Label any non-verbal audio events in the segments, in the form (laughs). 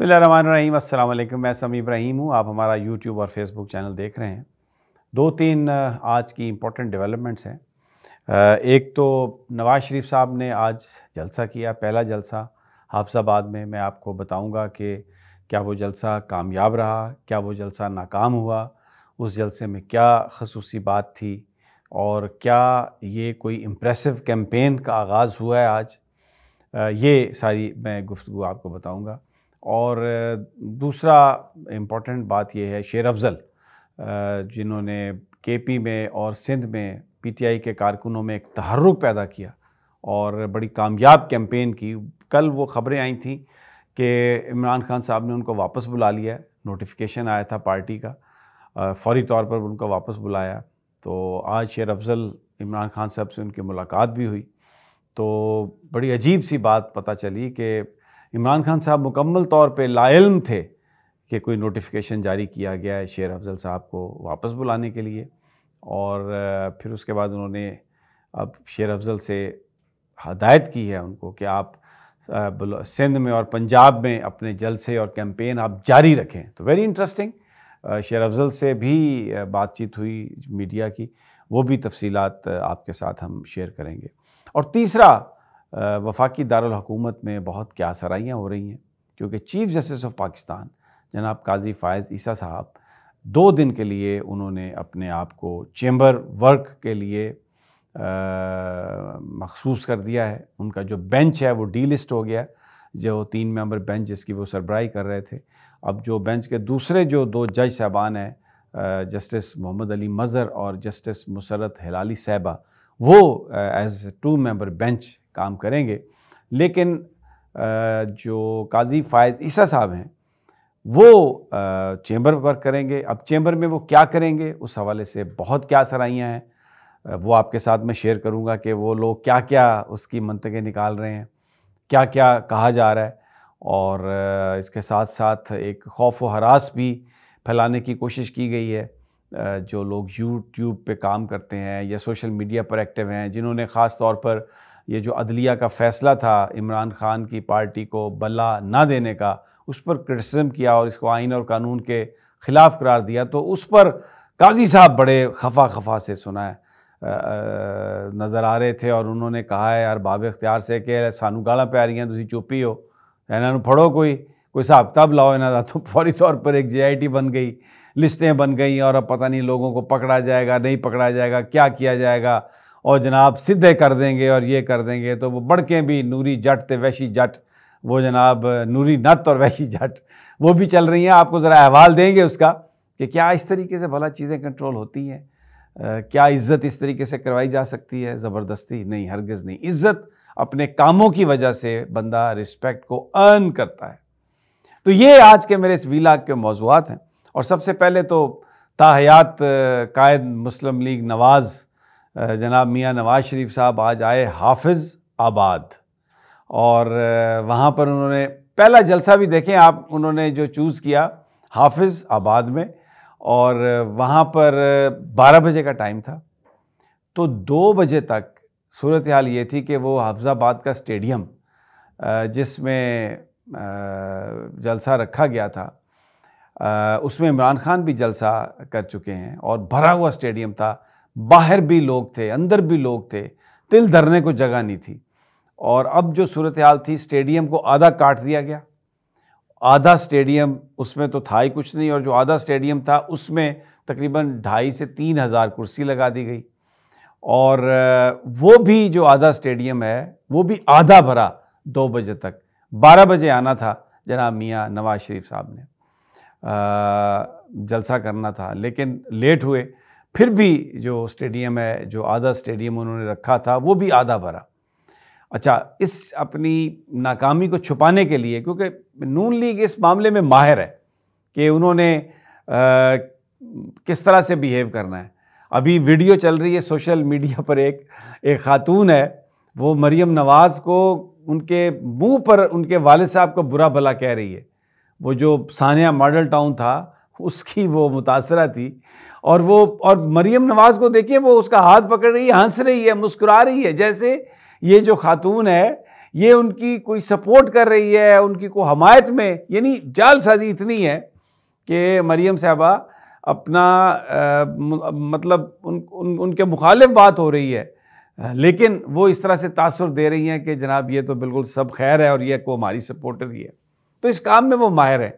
बसमीम अल्लाम मैं समी इब्राहिम हूँ आप हमारा यूट्यूब और फेसबुक चैनल देख रहे हैं दो तीन आज की इम्पोर्टेंट डेवलपमेंट्स हैं एक तो नवाज़ शरीफ साहब ने आज जलसा किया पहला जलसा हाफसाबाद में मैं आपको बताऊंगा कि क्या वो जलसा कामयाब रहा क्या वो जलसा नाकाम हुआ उस जलसे में क्या खसूसी बात थी और क्या ये कोई इम्प्रेसिव कैम्पेन का आगाज़ हुआ है आज ये सारी मैं गुफ्तु आपको बताऊँगा और दूसरा इम्पॉर्टेंट बात यह है शेर अफजल जिन्होंने के पी में और सिंध में पी टी आई के कारकुनों में एक तहरुक पैदा किया और बड़ी कामयाब कैंपेन की कल वो खबरें आई थी कि इमरान खान साहब ने उनको वापस बुला लिया नोटिफिकेशन आया था पार्टी का फौरी तौर पर उनको वापस बुलाया तो आज शेर अफजल इमरान खान साहब से उनकी मुलाकात भी हुई तो बड़ी अजीब सी बात पता चली कि इमरान खान साहब मुकम्मल तौर पर लाइल्म थे कि कोई नोटिफिकेशन जारी किया गया है शेर अफजल साहब को वापस बुलाने के लिए और फिर उसके बाद उन्होंने अब शेर अफजल से हदायत की है उनको कि आप सिंध में और पंजाब में अपने जलसे और कैंपेन आप जारी रखें तो वेरी इंटरेस्टिंग शेर अफजल से भी बातचीत हुई मीडिया की वो भी तफसीलात आपके साथ हम शेयर करेंगे और तीसरा वफाकी दारकूमत में बहुत क्या सराइयाँ हो रही हैं क्योंकि चीफ जस्टिस ऑफ पाकिस्तान जनाब काजी फ़ायज़ ईसा साहब दो दिन के लिए उन्होंने अपने आप को चैम्बर वर्क के लिए मखसूस कर दिया है उनका जो बेंच है वो डी लिस्ट हो गया जो तीन मेंबर बेंच जिसकी वो सरबराही कर रहे थे अब जो बेंच के दूसरे जो दो जज साहबान हैं जस्टिस मोहम्मद अली मज़र और जस्टिस मुसरत हिलाली साहबा वो एज टू मेंबर बेंच काम करेंगे लेकिन जो काजी फायज़ ईसा साहब हैं वो चेंबर पर करेंगे अब चेंबर में वो क्या करेंगे उस हवाले से बहुत क्या सराइयाँ हैं वो आपके साथ मैं शेयर करूँगा कि वो लोग क्या क्या उसकी मनतकें निकाल रहे हैं क्या क्या कहा जा रहा है और इसके साथ साथ एक खौफ व हरास भी फैलाने की कोशिश की गई है जो लोग यूट्यूब पे काम करते हैं या सोशल मीडिया पर एक्टिव हैं जिन्होंने ख़ास तौर पर ये जो अदलिया का फ़ैसला था इमरान खान की पार्टी को बला ना देने का उस पर क्रिटिसम किया और इसको आइन और कानून के ख़िलाफ़ करार दिया तो उस पर काजी साहब बड़े खफा खफा से सुनाए नज़र आ रहे थे और उन्होंने कहा है यार बाबे इख्तियार से रहे सानू गाला पै रही हैं तुम चुप ही हो इन्हों पढ़ो कोई कोई हिसाब तब लाओ इन्हों तो फौरी तौर पर एक जे बन गई लिस्टें बन गई और अब पता नहीं लोगों को पकड़ा जाएगा नहीं पकड़ा जाएगा क्या किया जाएगा और जनाब सीधे कर देंगे और ये कर देंगे तो वो बड़के भी नूरी जट तो वैशी जट वो जनाब नूरी नत और वैशी जट वो भी चल रही हैं आपको ज़रा अहवाल देंगे उसका कि क्या इस तरीके से भला चीज़ें कंट्रोल होती हैं क्या इज़्ज़त इस तरीके से करवाई जा सकती है ज़बरदस्ती नहीं हरगज़ नहीं इज़्ज़त अपने कामों की वजह से बंदा रिस्पेक्ट को अर्न करता है तो ये आज के मेरे इस वीलाग के मौजूद हैं और सबसे पहले तो ताहयात कायद मुस्लिम लीग नवाज़ जनाब मियाँ नवाज़ शरीफ साहब आज आए हाफिज़ आबाद और वहाँ पर उन्होंने पहला जलसा भी देखें आप उन्होंने जो चूज़ किया हाफिज़ आबाद में और वहाँ पर 12 बजे का टाइम था तो दो बजे तक सूरत हाल ये थी कि वो हाफजाबाद का स्टेडियम जिसमें जलसा रखा गया था उसमें इमरान खान भी जलसा कर चुके हैं और भरा हुआ स्टेडियम था बाहर भी लोग थे अंदर भी लोग थे तिल धरने को जगह नहीं थी और अब जो सूरत हाल थी स्टेडियम को आधा काट दिया गया आधा स्टेडियम उसमें तो था ही कुछ नहीं और जो आधा स्टेडियम था उसमें तकरीबन ढाई से तीन हज़ार कुर्सी लगा दी गई और वो भी जो आधा स्टेडियम है वो भी आधा भरा दो बजे तक बारह बजे आना था जनाब मियाँ नवाज शरीफ साहब ने जलसा करना था लेकिन लेट हुए फिर भी जो स्टेडियम है जो आधा स्टेडियम उन्होंने रखा था वो भी आधा भरा अच्छा इस अपनी नाकामी को छुपाने के लिए क्योंकि नून लीग इस मामले में माहिर है कि उन्होंने आ, किस तरह से बिहेव करना है अभी वीडियो चल रही है सोशल मीडिया पर एक एक खातून है वो मरियम नवाज़ को उनके मुंह पर उनके वाले साहब को बुरा भला कह रही है वो जो सानिया मॉडल टाउन था उसकी वो मुतासरा थी और वो और मरियम नवाज़ को देखिए वो उसका हाथ पकड़ रही है हंस रही है मुस्कुरा रही है जैसे ये जो खातून है ये उनकी कोई सपोर्ट कर रही है उनकी को हमायत में यानी जालसाजी इतनी है कि मरियम साहबा अपना आ, मतलब उन, उन उनके मुखालिफ बात हो रही है लेकिन वो इस तरह से तासर दे रही हैं कि जनाब ये तो बिल्कुल सब खैर है और ये को हमारी सपोर्टर ही है तो इस काम में वो माहिर हैं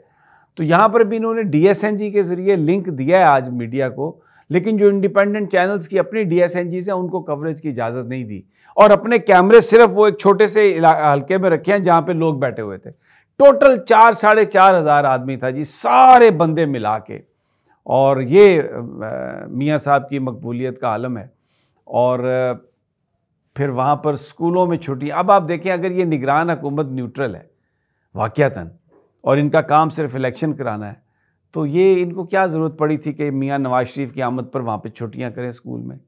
तो यहाँ पर भी इन्होंने डी के ज़रिए लिंक दिया है आज मीडिया को लेकिन जो इंडिपेंडेंट चैनल्स की अपनी डीएसएनजी से उनको कवरेज की इजाज़त नहीं दी और अपने कैमरे सिर्फ वो एक छोटे से हल्के में रखे हैं जहाँ पे लोग बैठे हुए थे टोटल चार साढ़े चार हज़ार आदमी था जी सारे बंदे मिला के और ये मियाँ साहब की मकबूलियत का आलम है और फिर वहाँ पर स्कूलों में छुट्टी अब आप देखें अगर ये निगरान हुकूमत न्यूट्रल है वाक़ता और इनका काम सिर्फ इलेक्शन कराना है तो ये इनको क्या ज़रूरत पड़ी थी कि मियाँ नवाज शरीफ की आमद पर वहाँ पर छुट्टियाँ करें स्कूल में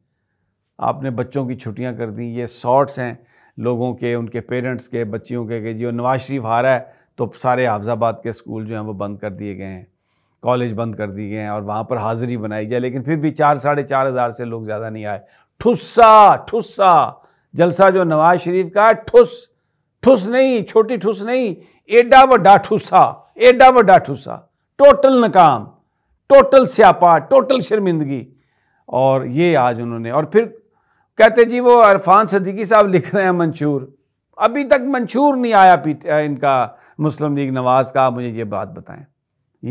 आपने बच्चों की छुट्टियाँ कर दी ये शॉर्ट्स हैं लोगों के उनके पेरेंट्स के बच्चियों के कि जो नवाज शरीफ हारा है तो सारे हाफजाबाद के स्कूल जो हैं वो बंद कर दिए गए हैं कॉलेज बंद कर दिए गए हैं और वहाँ पर हाज़िरी बनाई जाए लेकिन फिर भी चार साढ़े चार हज़ार से लोग ज़्यादा नहीं आए ठुस्सा ठुस्सा जलसा जो नवाज शरीफ का है ठुस ठुस नहीं छोटी ठुस नहीं एडा वडा ठूसा एडा वडा ठूसा टोटल नकाम टोटल स्यापा टोटल शर्मिंदगी और ये आज उन्होंने और फिर कहते जी वो अरफान सदीकी साहब लिख रहे हैं मंशूर अभी तक मंशूर नहीं आया पी इनका मुस्लिम लीग नवाज़ का मुझे ये बात बताएं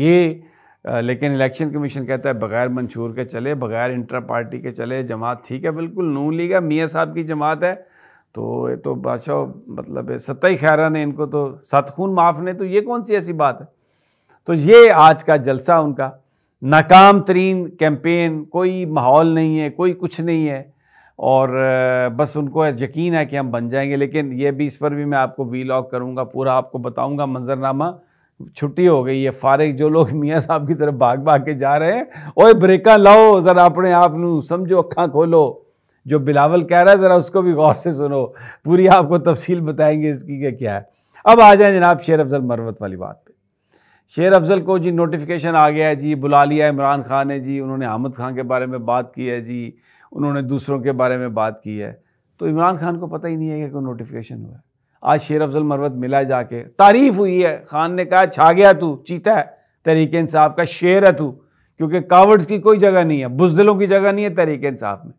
ये लेकिन इलेक्शन कमीशन कहता है बगैर मंशूर के चले बगैर इंटर पार्टी के चले जमात ठीक है बिल्कुल नू लीग है मियाँ साहब की जमात है तो ये तो बादशाह मतलब सत्ताई खैरा ने इनको तो सत खून माफ़ ने तो ये कौन सी ऐसी बात है तो ये आज का जलसा उनका नाकाम तरीन कैंपेन कोई माहौल नहीं है कोई कुछ नहीं है और बस उनको यकीन है कि हम बन जाएंगे लेकिन ये भी इस पर भी मैं आपको वी लॉग करूँगा पूरा आपको बताऊँगा मंजरनामा छुट्टी हो गई है फारिग जो लोग मियाँ साहब की तरफ भाग भाग के जा रहे हैं ओए ब्रेका लाओ ज़रा अपने आप समझो अखा खोलो जो बिलावल कह रहा है ज़रा उसको भी गौर से सुनो पूरी आपको तफसील बताएंगे इसकी क्या क्या है अब आ जाए जनाब शेर अफजल मरवत वाली बात पे शेर अफजल को जी नोटिफिकेशन आ गया है जी बुला लिया इमरान खान ने जी उन्होंने आमद खान के बारे में बात की है जी उन्होंने दूसरों के बारे में बात की है तो इमरान खान को पता ही नहीं है कि कोई नोटिफिकेशन हुआ है आज शेर अफजल मरवत मिला जाके तारीफ़ हुई है खान ने कहा छा गया तू चीता है तरीक इंसाफ का शेर है तू क्योंकि कावड़ की कोई जगह नहीं है बुजदिलों की जगह नहीं है तरीक इंसाफ में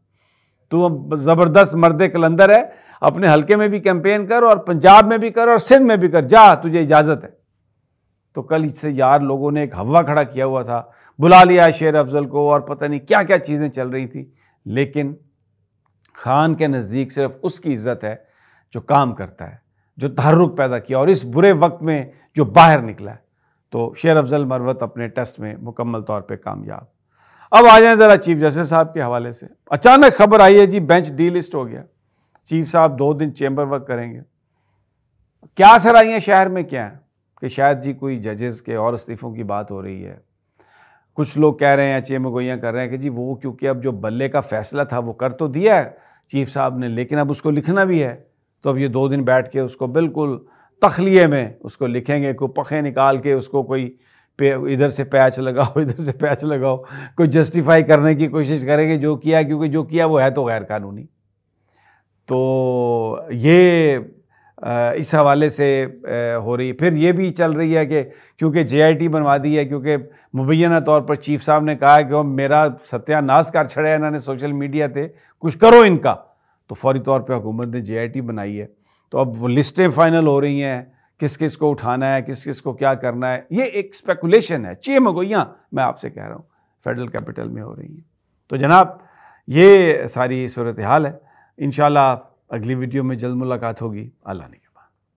तू अब ज़बरदस्त मर्द कलंदर है अपने हलके में भी कैंपेन कर और पंजाब में भी कर और सिंध में भी कर जा तुझे इजाज़त है तो कल से यार लोगों ने एक हवा खड़ा किया हुआ था बुला लिया शेर अफजल को और पता नहीं क्या क्या चीज़ें चल रही थी लेकिन खान के नज़दीक सिर्फ उसकी इज़्ज़त है जो काम करता है जो तहरुक पैदा किया और इस बुरे वक्त में जो बाहर निकला है तो शेर अफजल मरवत अपने टेस्ट में मुकम्मल तौर पर कामयाब अब आ जाए ज़रा चीफ जस्टिस साहब के हवाले से अचानक खबर आई है जी बेंच डी लिस्ट हो गया चीफ साहब दो दिन चेम्बर वर्क करेंगे क्या है शहर में क्या है कि शायद जी कोई जजेस के और इस्तीफ़ों की बात हो रही है कुछ लोग कह रहे हैं चेमगोइयाँ कर रहे हैं कि जी वो क्योंकि अब जो बल्ले का फैसला था वो कर तो दिया है चीफ साहब ने लेकिन अब उसको लिखना भी है तो अब ये दो दिन बैठ के उसको बिल्कुल तखलिए में उसको लिखेंगे कोई पखे निकाल के उसको कोई पे इधर से पैच लगाओ (laughs) इधर से पैच लगाओ कोई जस्टिफाई करने की कोशिश करेंगे जो किया क्योंकि जो किया वो है तो गैर कानूनी तो ये इस हवाले से हो रही है फिर ये भी चल रही है कि क्योंकि जेआईटी बनवा दी है क्योंकि मुबैना तौर पर चीफ साहब ने कहा कि मेरा सत्यानाश कर छड़ा इन्होंने सोशल मीडिया थे कुछ करो इनका तो फौरी तौर पे हुकूमत ने जेआईटी बनाई है तो अब वो लिस्टें फाइनल हो रही हैं किस किस को उठाना है किस किस को क्या करना है ये एक स्पेकुलेशन है चे मगोइयाँ मैं आपसे कह रहा हूँ फेडरल कैपिटल में हो रही हैं तो जनाब ये सारी सूरत हाल है इन अगली वीडियो में जल्द मुलाकात होगी अल्लाह ने